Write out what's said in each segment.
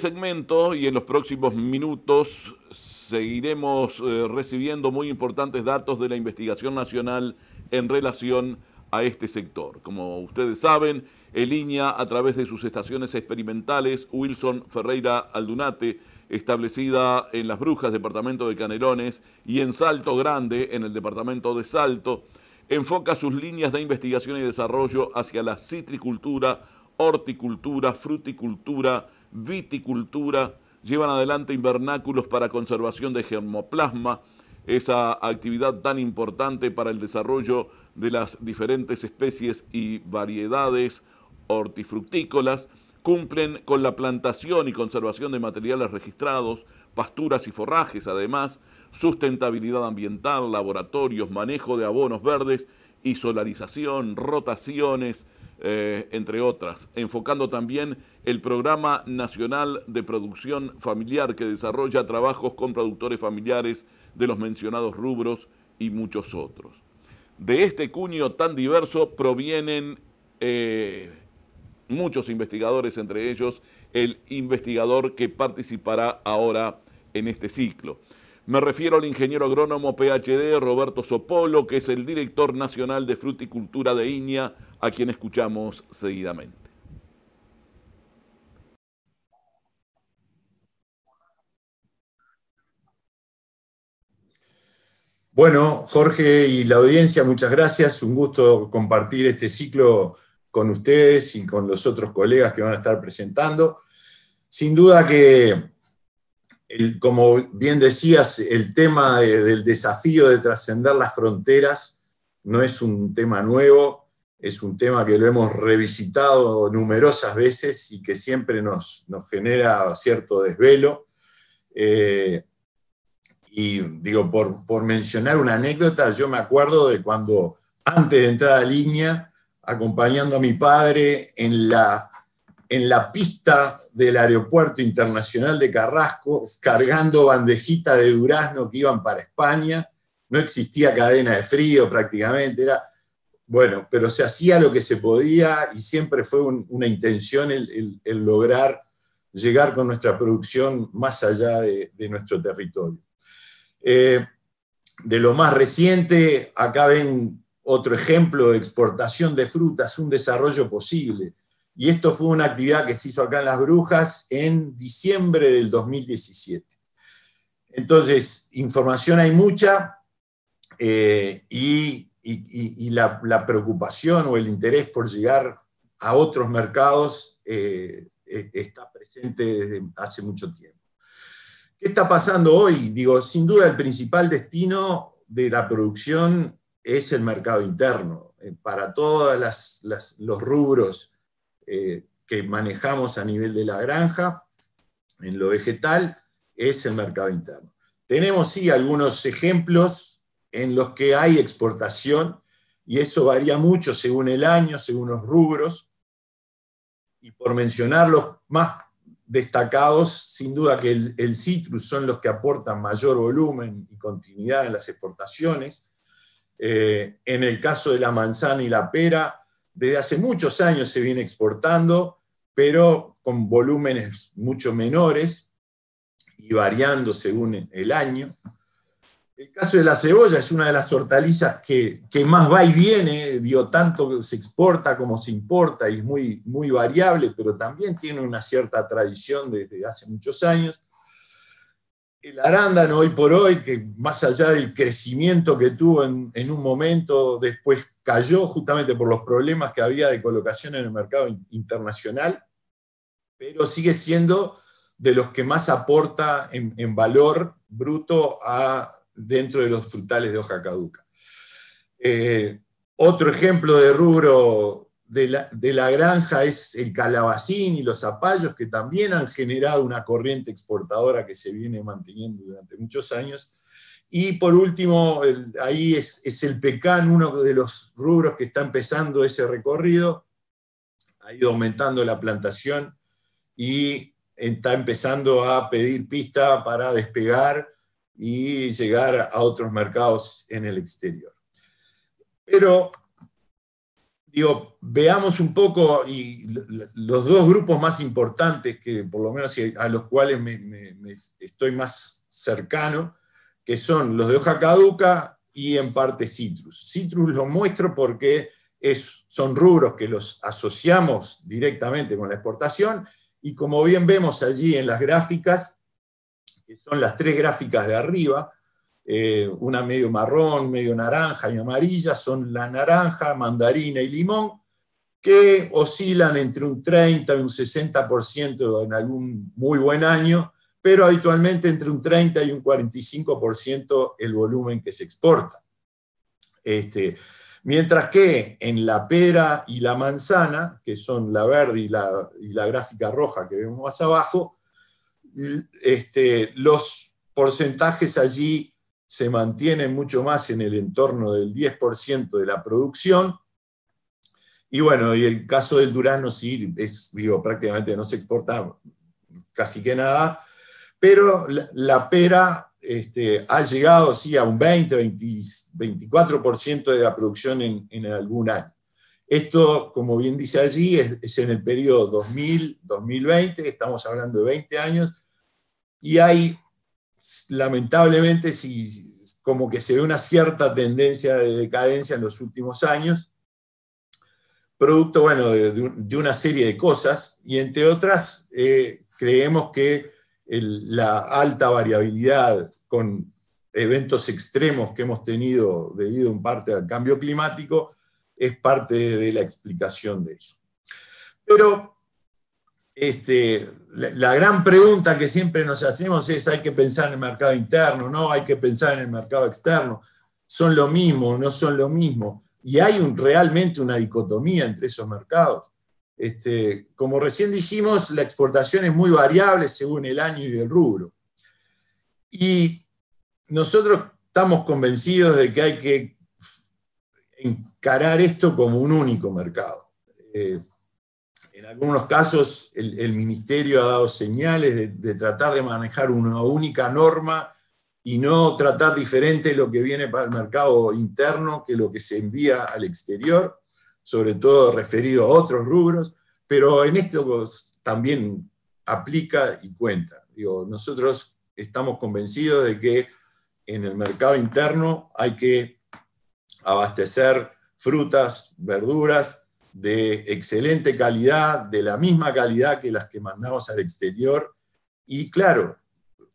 segmento y en los próximos minutos seguiremos eh, recibiendo muy importantes datos de la investigación nacional en relación a este sector. Como ustedes saben, el línea a través de sus estaciones experimentales, Wilson Ferreira Aldunate, establecida en Las Brujas, departamento de Canelones, y en Salto Grande, en el departamento de Salto, enfoca sus líneas de investigación y desarrollo hacia la citricultura, horticultura, fruticultura, viticultura, llevan adelante invernáculos para conservación de germoplasma, esa actividad tan importante para el desarrollo de las diferentes especies y variedades hortifructícolas, cumplen con la plantación y conservación de materiales registrados, pasturas y forrajes además, sustentabilidad ambiental, laboratorios, manejo de abonos verdes y solarización, rotaciones, eh, entre otras, enfocando también el Programa Nacional de Producción Familiar que desarrolla trabajos con productores familiares de los mencionados rubros y muchos otros. De este cuño tan diverso provienen eh, muchos investigadores, entre ellos el investigador que participará ahora en este ciclo. Me refiero al ingeniero agrónomo PhD Roberto Sopolo, que es el director nacional de fruticultura de Iña, a quien escuchamos seguidamente. Bueno, Jorge y la audiencia, muchas gracias. Un gusto compartir este ciclo con ustedes y con los otros colegas que van a estar presentando. Sin duda que como bien decías, el tema del desafío de trascender las fronteras no es un tema nuevo, es un tema que lo hemos revisitado numerosas veces y que siempre nos, nos genera cierto desvelo. Eh, y digo, por, por, mencionar una anécdota, yo me acuerdo de cuando antes de entrar a línea, acompañando a mi padre en la en la pista del aeropuerto internacional de Carrasco cargando bandejitas de durazno que iban para España. No existía cadena de frío prácticamente, era bueno, pero se hacía lo que se podía y siempre fue una intención el, lograr llegar con nuestra producción más allá de, nuestro territorio. Eh, de lo más reciente, acá ven otro ejemplo de exportación de frutas, un desarrollo posible y esto fue una actividad que se hizo acá en Las Brujas en diciembre del 2017. Entonces, información hay mucha eh, y, la, preocupación o el interés por llegar a otros mercados eh, e, está presente desde hace mucho tiempo. ¿Qué está pasando hoy? Digo, sin duda el principal destino de la producción es el mercado interno, eh, para todos los rubros eh, que manejamos a nivel de la granja, en lo vegetal, es el mercado interno. Tenemos sí algunos ejemplos en los que hay exportación y eso varía mucho según el año, según los rubros. Y por mencionar los más destacados, sin duda que el, citrus son los que aportan mayor volumen y continuidad en las exportaciones. Eh, en el caso de la manzana y la pera, desde hace muchos años se viene exportando, pero con volúmenes mucho menores y variando según el año. El caso de la cebolla es una de las hortalizas que, más va y viene, dio tanto se exporta como se importa y es muy, muy variable, pero también tiene una cierta tradición desde hace muchos años el arándano hoy por hoy, que más allá del crecimiento que tuvo en, un momento, después cayó justamente por los problemas que había de colocación en el mercado internacional, pero sigue siendo de los que más aporta en, valor bruto a, dentro de los frutales de hoja caduca. Eh, otro ejemplo de rubro de la, granja es el calabacín y los zapallos, que también han generado una corriente exportadora que se viene manteniendo durante muchos años. Y por último, ahí es, es, el pecan uno de los rubros que está empezando ese recorrido. Ha ido aumentando la plantación y está empezando a pedir pista para despegar y llegar a otros mercados en el exterior. Pero digo, veamos un poco y los dos grupos más importantes, que por lo menos a los cuales me, estoy más cercano, que son los de hoja caduca y en parte citrus. Citrus lo muestro porque son rubros que los asociamos directamente con la exportación y como bien vemos allí en las gráficas, que son las tres gráficas de arriba, eh, una medio marrón, medio naranja y amarilla, son la naranja, mandarina y limón, que oscilan entre un 30 y un 60% en algún muy buen año, pero habitualmente entre un 30 y un 45% el volumen que se exporta. Este, mientras que en la pera y la manzana, que son la verde y la, gráfica roja que vemos más abajo, este, los porcentajes allí se mantiene mucho más en el entorno del 10% de la producción. Y bueno, y el caso del durazno sí, es, digo, prácticamente no se exporta casi que nada, pero la, pera este, ha llegado sí, a un 20, 24% de la producción en, algún año. Esto, como bien dice allí, es, es en el periodo 2000-2020, estamos hablando de 20 años, y hay lamentablemente, como que se ve una cierta tendencia de decadencia en los últimos años, producto, bueno, de, una serie de cosas, y entre otras, eh, creemos que la alta variabilidad con eventos extremos que hemos tenido debido en parte al cambio climático es parte de la explicación de eso. Pero este, la, gran pregunta que siempre nos hacemos es, hay que pensar en el mercado interno, no, hay que pensar en el mercado externo, son lo mismo, no son lo mismo. Y hay realmente una dicotomía entre esos mercados. Este, como recién dijimos, la exportación es muy variable según el año y el rubro. Y nosotros estamos convencidos de que hay que encarar esto como un único mercado. Eh, en algunos casos el, Ministerio ha dado señales de, tratar de manejar una única norma y no tratar diferente lo que viene para el mercado interno que lo que se envía al exterior, sobre todo referido a otros rubros, pero en esto también aplica y cuenta. Digo, nosotros estamos convencidos de que en el mercado interno hay que abastecer frutas, verduras, de excelente calidad, de la misma calidad que las que mandamos al exterior. Y claro,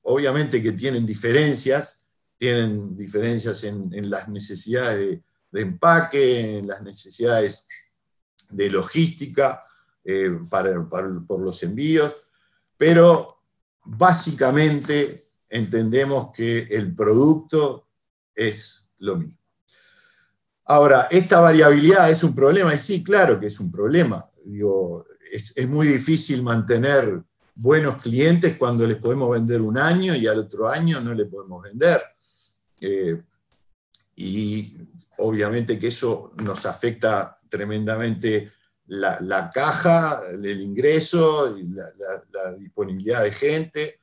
obviamente que tienen diferencias, tienen diferencias en, las necesidades de, empaque, en las necesidades de logística eh, por los envíos, pero básicamente entendemos que el producto es lo mismo. Ahora, ¿esta variabilidad es un problema? Y sí, claro que es un problema. es, muy difícil mantener buenos clientes cuando les podemos vender un año y al otro año no le podemos vender. Eh, y obviamente que eso nos afecta tremendamente la, caja, el ingreso, la disponibilidad de gente.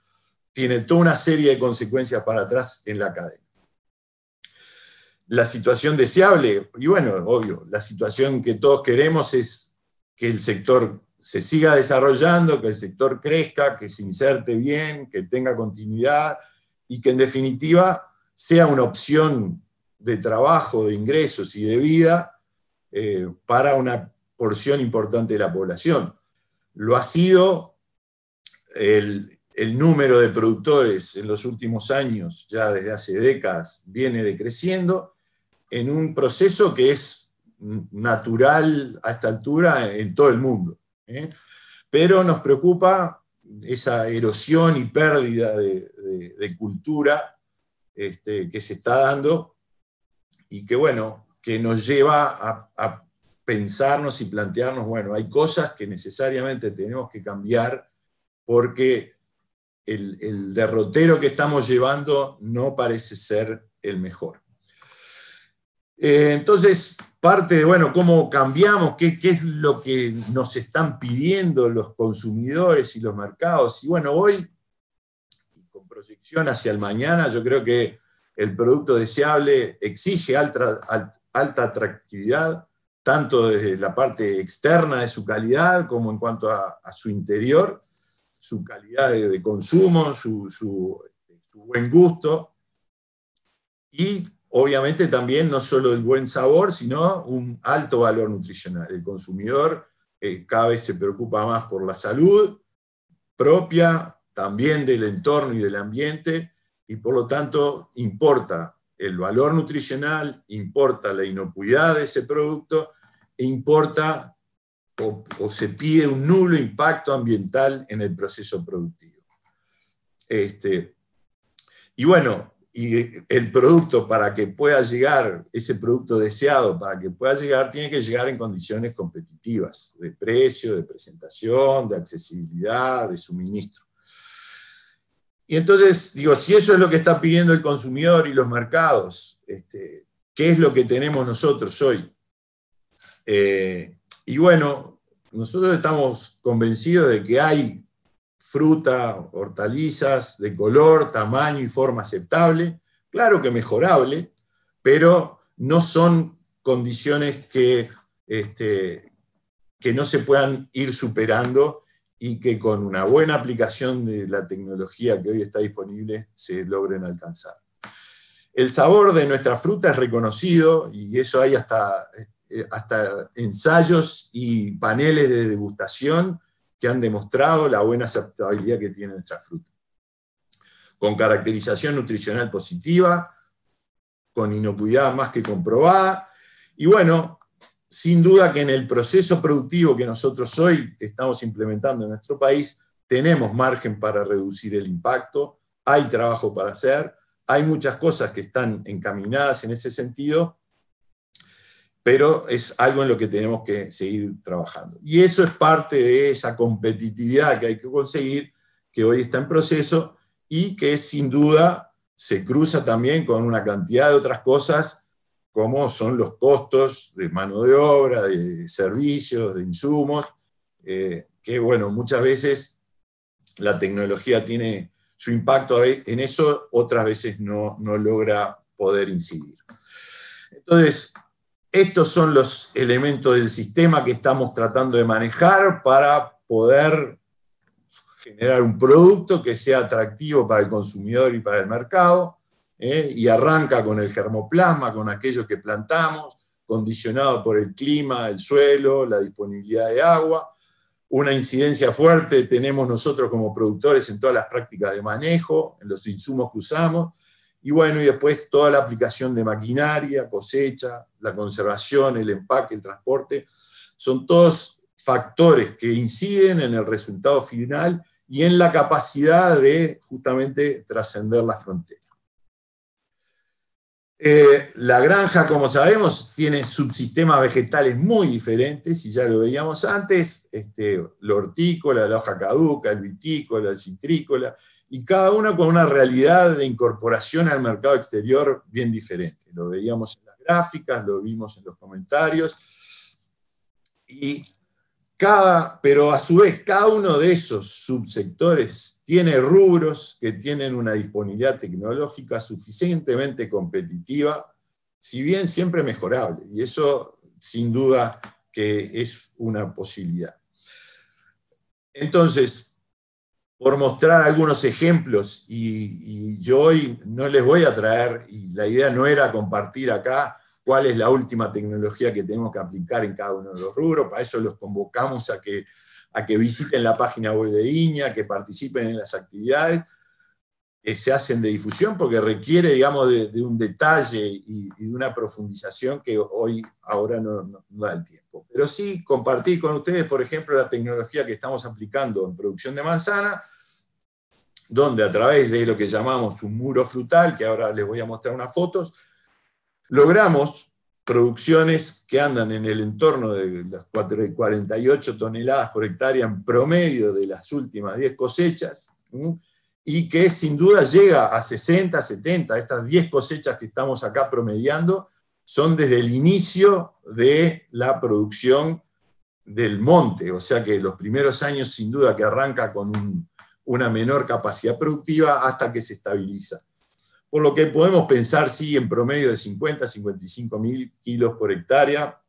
Tiene toda una serie de consecuencias para atrás en la cadena la situación deseable, y bueno, obvio, la situación que todos queremos es que el sector se siga desarrollando, que el sector crezca, que se inserte bien, que tenga continuidad y que en definitiva sea una opción de trabajo, de ingresos y de vida eh, para una porción importante de la población. Lo ha sido el número de productores en los últimos años, ya desde hace décadas, viene decreciendo en un proceso que es natural a esta altura en todo el mundo. ¿eh? Pero nos preocupa esa erosión y pérdida de, cultura este, que se está dando y que, bueno, que nos lleva a, pensarnos y plantearnos, bueno, hay cosas que necesariamente tenemos que cambiar porque el, derrotero que estamos llevando no parece ser el mejor. Eh, entonces, parte de, bueno, cómo cambiamos, qué, es lo que nos están pidiendo los consumidores y los mercados. Y bueno, hoy, con proyección hacia el mañana, yo creo que el producto deseable exige alta, alta atractividad, tanto desde la parte externa de su calidad como en cuanto a, su interior, su calidad de, consumo, su, su, buen gusto. Y obviamente también no solo el buen sabor, sino un alto valor nutricional. El consumidor eh, cada vez se preocupa más por la salud propia, también del entorno y del ambiente, y por lo tanto importa el valor nutricional, importa la inocuidad de ese producto, e importa o, se pide un nulo impacto ambiental en el proceso productivo. Este, y bueno, y el producto para que pueda llegar, ese producto deseado para que pueda llegar, tiene que llegar en condiciones competitivas, de precio, de presentación, de accesibilidad, de suministro. Y entonces, digo, si eso es lo que está pidiendo el consumidor y los mercados, este, ¿qué es lo que tenemos nosotros hoy? Eh, y bueno, nosotros estamos convencidos de que hay fruta, hortalizas de color, tamaño y forma aceptable, claro que mejorable, pero no son condiciones que, este, que no se puedan ir superando y que con una buena aplicación de la tecnología que hoy está disponible se logren alcanzar. El sabor de nuestra fruta es reconocido y eso hay hasta, eh, hasta ensayos y paneles de degustación que han demostrado la buena aceptabilidad que tiene esta fruta. Con caracterización nutricional positiva, con inocuidad más que comprobada, y bueno, sin duda que en el proceso productivo que nosotros hoy estamos implementando en nuestro país, tenemos margen para reducir el impacto, hay trabajo para hacer, hay muchas cosas que están encaminadas en ese sentido, pero es algo en lo que tenemos que seguir trabajando. Y eso es parte de esa competitividad que hay que conseguir, que hoy está en proceso y que sin duda se cruza también con una cantidad de otras cosas, como son los costos de mano de obra, de servicios, de insumos, eh, que bueno, muchas veces la tecnología tiene su impacto en eso, otras veces no, no logra poder incidir. Entonces, estos son los elementos del sistema que estamos tratando de manejar para poder generar un producto que sea atractivo para el consumidor y para el mercado, ¿eh? y arranca con el germoplasma, con aquello que plantamos, condicionado por el clima, el suelo, la disponibilidad de agua. Una incidencia fuerte tenemos nosotros como productores en todas las prácticas de manejo, en los insumos que usamos, y bueno, y después toda la aplicación de maquinaria, cosecha, la conservación, el empaque, el transporte, son todos factores que inciden en el resultado final y en la capacidad de justamente trascender la frontera. Eh, la granja, como sabemos, tiene subsistemas vegetales muy diferentes, y ya lo veíamos antes, este, la hortícola, la hoja caduca, el vitícola, el citrícola, y cada una con una realidad de incorporación al mercado exterior bien diferente. Lo veíamos en las gráficas, lo vimos en los comentarios, y cada, pero a su vez cada uno de esos subsectores tiene rubros que tienen una disponibilidad tecnológica suficientemente competitiva, si bien siempre mejorable, y eso sin duda que es una posibilidad. Entonces, por mostrar algunos ejemplos y, yo hoy no les voy a traer, y la idea no era compartir acá cuál es la última tecnología que tenemos que aplicar en cada uno de los rubros, para eso los convocamos a que, a que visiten la página web de IñA, que participen en las actividades, se hacen de difusión porque requiere, digamos, de, un detalle y, de una profundización que hoy, ahora no, da el tiempo. Pero sí compartir con ustedes, por ejemplo, la tecnología que estamos aplicando en producción de manzana, donde a través de lo que llamamos un muro frutal, que ahora les voy a mostrar unas fotos, logramos producciones que andan en el entorno de las 48 toneladas por hectárea en promedio de las últimas 10 cosechas y que sin duda llega a 60, 70, estas 10 cosechas que estamos acá promediando son desde el inicio de la producción del monte, o sea que los primeros años sin duda que arranca con una menor capacidad productiva hasta que se estabiliza. Por lo que podemos pensar, sí, en promedio de 50 55 mil kilos por hectárea,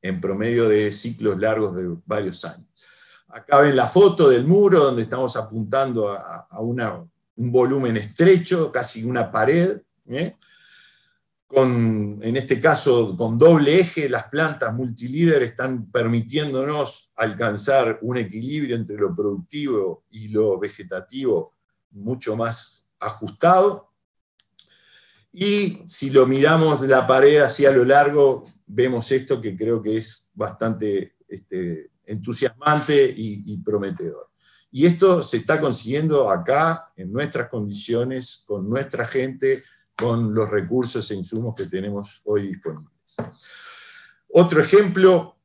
en promedio de ciclos largos de varios años. Acá ven la foto del muro donde estamos apuntando a, un volumen estrecho, casi una pared, ¿eh? con, en este caso con doble eje, las plantas multilíder están permitiéndonos alcanzar un equilibrio entre lo productivo y lo vegetativo mucho más ajustado. Y si lo miramos la pared así a lo largo, vemos esto que creo que es bastante este, entusiasmante y, prometedor. Y esto se está consiguiendo acá, en nuestras condiciones, con nuestra gente, con los recursos e insumos que tenemos hoy disponibles. Otro ejemplo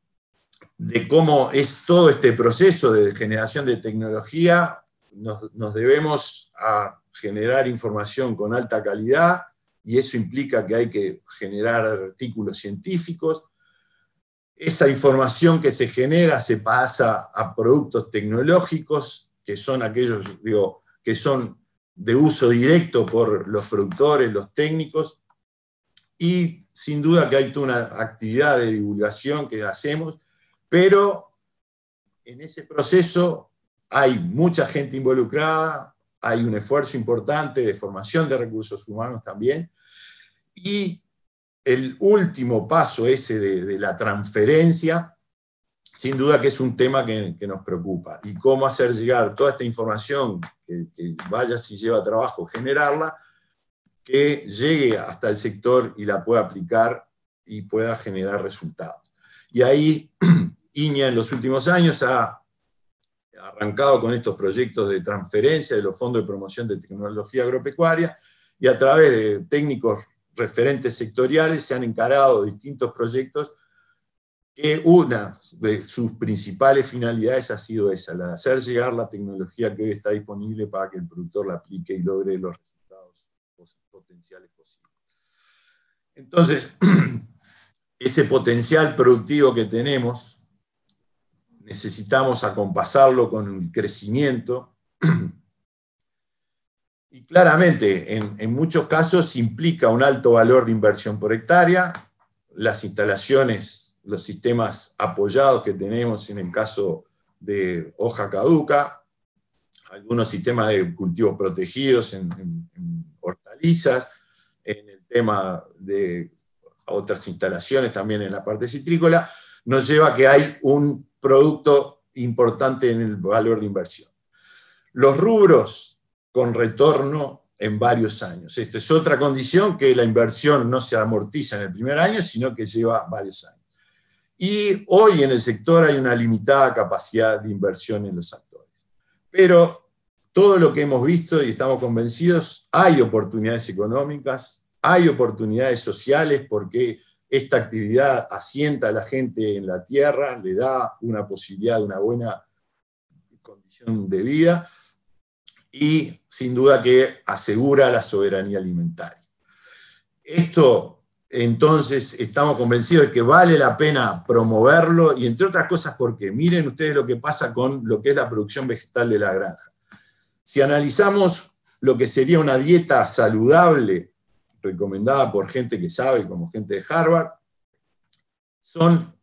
de cómo es todo este proceso de generación de tecnología, nos debemos a generar información con alta calidad y eso implica que hay que generar artículos científicos, esa información que se genera se pasa a productos tecnológicos, que son aquellos que son de uso directo por los productores, los técnicos, y sin duda que hay toda una actividad de divulgación que hacemos, pero en ese proceso hay mucha gente involucrada, hay un esfuerzo importante de formación de recursos humanos también, y el último paso ese de, la transferencia, sin duda que es un tema que, nos preocupa. Y cómo hacer llegar toda esta información que, que vaya si lleva trabajo generarla, que llegue hasta el sector y la pueda aplicar y pueda generar resultados. Y ahí Iña en los últimos años ha arrancado con estos proyectos de transferencia de los fondos de promoción de tecnología agropecuaria y a través de técnicos referentes sectoriales se han encarado distintos proyectos que una de sus principales finalidades ha sido esa, la de hacer llegar la tecnología que hoy está disponible para que el productor la aplique y logre los resultados potenciales posibles. Entonces, ese potencial productivo que tenemos, necesitamos acompasarlo con el crecimiento y claramente en, muchos casos implica un alto valor de inversión por hectárea, las instalaciones, los sistemas apoyados que tenemos en el caso de hoja caduca, algunos sistemas de cultivos protegidos en, en hortalizas, en el tema de otras instalaciones también en la parte citrícola, nos lleva a que hay un producto importante en el valor de inversión. Los rubros con retorno en varios años. Esta es otra condición que la inversión no se amortiza en el primer año, sino que lleva varios años. Y hoy en el sector hay una limitada capacidad de inversión en los actores. Pero todo lo que hemos visto y estamos convencidos, hay oportunidades económicas, hay oportunidades sociales porque esta actividad asienta a la gente en la tierra, le da una posibilidad de una buena condición de vida y sin duda que asegura la soberanía alimentaria. Esto, entonces, estamos convencidos de que vale la pena promoverlo y entre otras cosas porque miren ustedes lo que pasa con lo que es la producción vegetal de la granja. Si analizamos lo que sería una dieta saludable recomendada por gente que sabe, como gente de Harvard, son,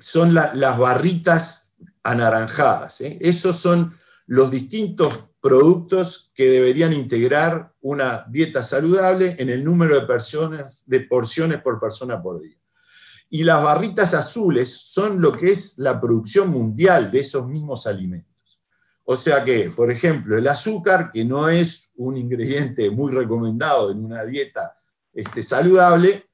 son las barritas anaranjadas. ¿eh? Esos son los distintos productos que deberían integrar una dieta saludable en el número de, personas, de porciones por persona por día. Y las barritas azules son lo que es la producción mundial de esos mismos alimentos. O sea que, por ejemplo, el azúcar, que no es un ingrediente muy recomendado en una dieta este, saludable,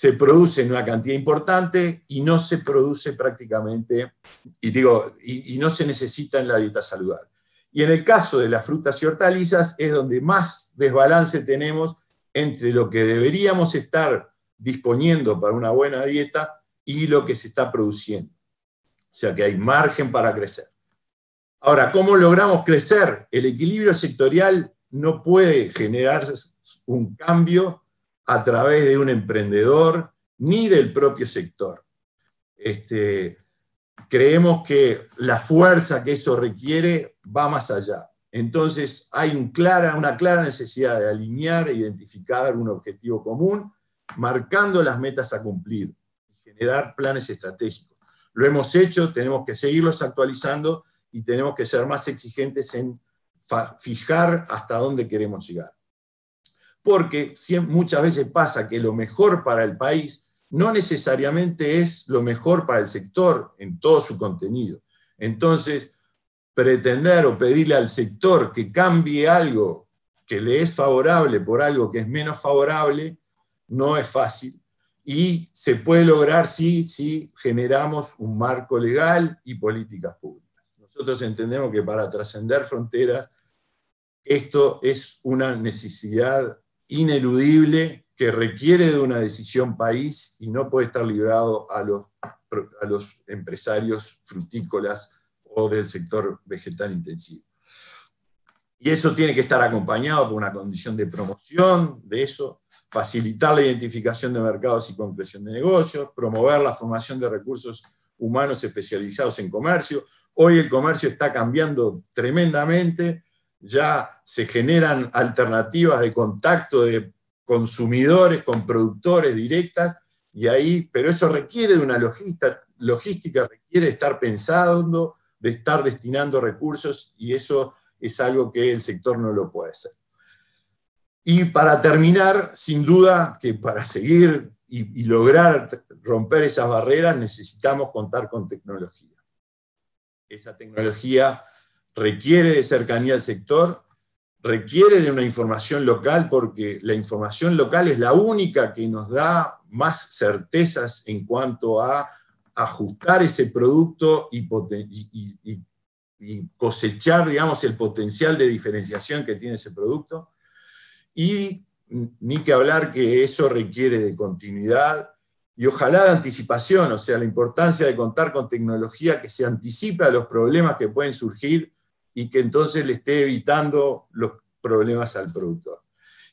se produce en una cantidad importante y no se produce prácticamente, y digo, y, no se necesita en la dieta saludable. Y en el caso de las frutas y hortalizas es donde más desbalance tenemos entre lo que deberíamos estar disponiendo para una buena dieta y lo que se está produciendo. O sea que hay margen para crecer. Ahora, ¿cómo logramos crecer? El equilibrio sectorial no puede generar un cambio a través de un emprendedor ni del propio sector. Este, creemos que la fuerza que eso requiere va más allá. Entonces hay una clara necesidad de alinear e identificar un objetivo común, marcando las metas a cumplir y generar planes estratégicos. Lo hemos hecho, tenemos que seguirlos actualizando y tenemos que ser más exigentes en fijar hasta dónde queremos llegar porque muchas veces pasa que lo mejor para el país no necesariamente es lo mejor para el sector en todo su contenido. Entonces, pretender o pedirle al sector que cambie algo que le es favorable por algo que es menos favorable, no es fácil. Y se puede lograr si, generamos un marco legal y políticas públicas. Nosotros entendemos que para trascender fronteras, esto es una necesidad ineludible que requiere de una decisión país y no puede estar librado a los, a los empresarios frutícolas o del sector vegetal intensivo. Y eso tiene que estar acompañado por una condición de promoción de eso, facilitar la identificación de mercados y concreción de negocios, promover la formación de recursos humanos especializados en comercio. Hoy el comercio está cambiando tremendamente ya se generan alternativas de contacto de consumidores con productores directas, y ahí, pero eso requiere de una logística, requiere estar pensando, de estar destinando recursos, y eso es algo que el sector no lo puede hacer. Y para terminar, sin duda que para seguir y lograr romper esas barreras necesitamos contar con tecnología. Esa tecnología requiere de cercanía al sector, requiere de una información local porque la información local es la única que nos da más certezas en cuanto a ajustar ese producto y, cosechar, digamos, el potencial de diferenciación que tiene ese producto. Y ni que hablar que eso requiere de continuidad y ojalá de anticipación, o sea, la importancia de contar con tecnología que se anticipa a los problemas que pueden surgir y que entonces le esté evitando los problemas al productor.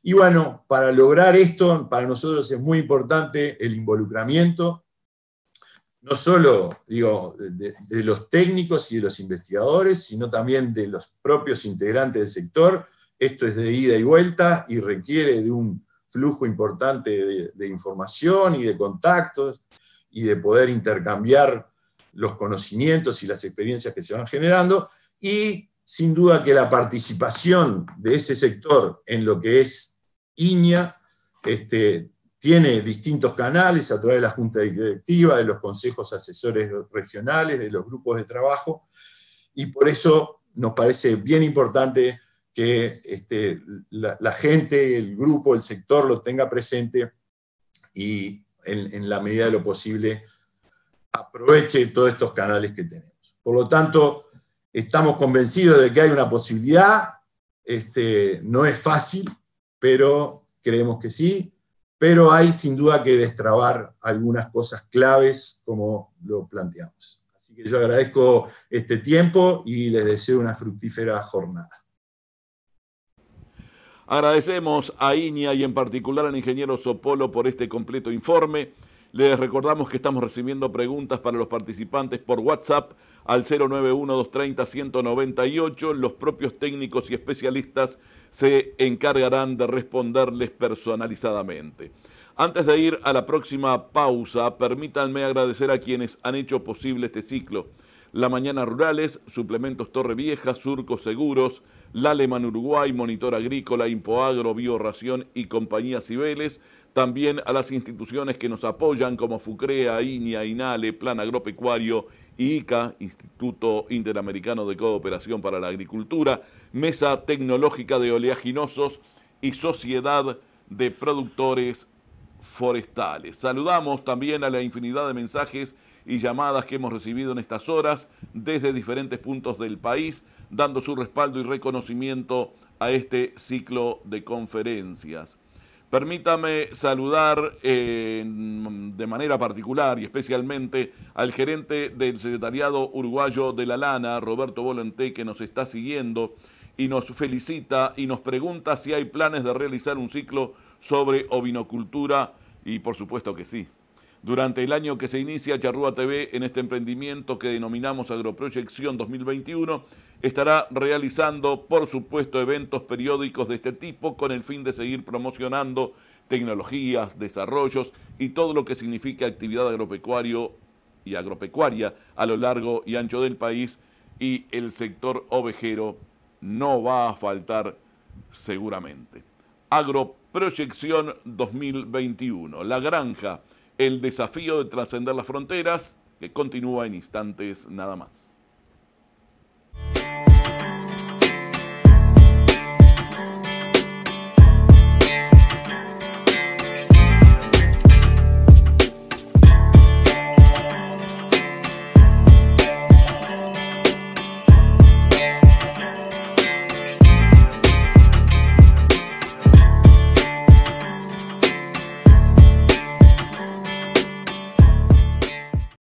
Y bueno, para lograr esto, para nosotros es muy importante el involucramiento, no solo de, los técnicos y de los investigadores, sino también de los propios integrantes del sector. Esto es de ida y vuelta y requiere de un flujo importante de información y de contactos y de poder intercambiar los conocimientos y las experiencias que se van generando y sin duda que la participación de ese sector en lo que es Iña este, tiene distintos canales a través de la Junta Directiva, de los consejos asesores regionales, de los grupos de trabajo, y por eso nos parece bien importante que este, la, gente, el grupo, el sector lo tenga presente y en, en la medida de lo posible aproveche todos estos canales que tenemos. Por lo tanto, estamos convencidos de que hay una posibilidad, este, no es fácil, pero creemos que sí, pero hay sin duda que destrabar algunas cosas claves como lo planteamos. Así que yo agradezco este tiempo y les deseo una fructífera jornada. Agradecemos a INIA y en particular al ingeniero Sopolo por este completo informe. Les recordamos que estamos recibiendo preguntas para los participantes por WhatsApp al 091-230-198. Los propios técnicos y especialistas se encargarán de responderles personalizadamente. Antes de ir a la próxima pausa, permítanme agradecer a quienes han hecho posible este ciclo. La Mañana Rurales, Suplementos Torre Vieja, Surcos Seguros, La Uruguay, Monitor Agrícola, Impoagro, Ración y Compañías Cibeles, también a las instituciones que nos apoyan como FUCREA, INIA, INALE, Plan Agropecuario, ICA, Instituto Interamericano de Cooperación para la Agricultura, Mesa Tecnológica de Oleaginosos y Sociedad de Productores Forestales. Saludamos también a la infinidad de mensajes y llamadas que hemos recibido en estas horas desde diferentes puntos del país, dando su respaldo y reconocimiento a este ciclo de conferencias. Permítame saludar eh, de manera particular y especialmente al gerente del Secretariado Uruguayo de la Lana, Roberto Volente, que nos está siguiendo y nos felicita y nos pregunta si hay planes de realizar un ciclo sobre ovinocultura y por supuesto que sí, durante el año que se inicia, Charrúa TV, en este emprendimiento que denominamos Agroproyección 2021, estará realizando, por supuesto, eventos periódicos de este tipo con el fin de seguir promocionando tecnologías, desarrollos y todo lo que significa actividad agropecuario y agropecuaria a lo largo y ancho del país y el sector ovejero no va a faltar seguramente. Agroproyección 2021. La granja el desafío de trascender las fronteras, que continúa en instantes nada más.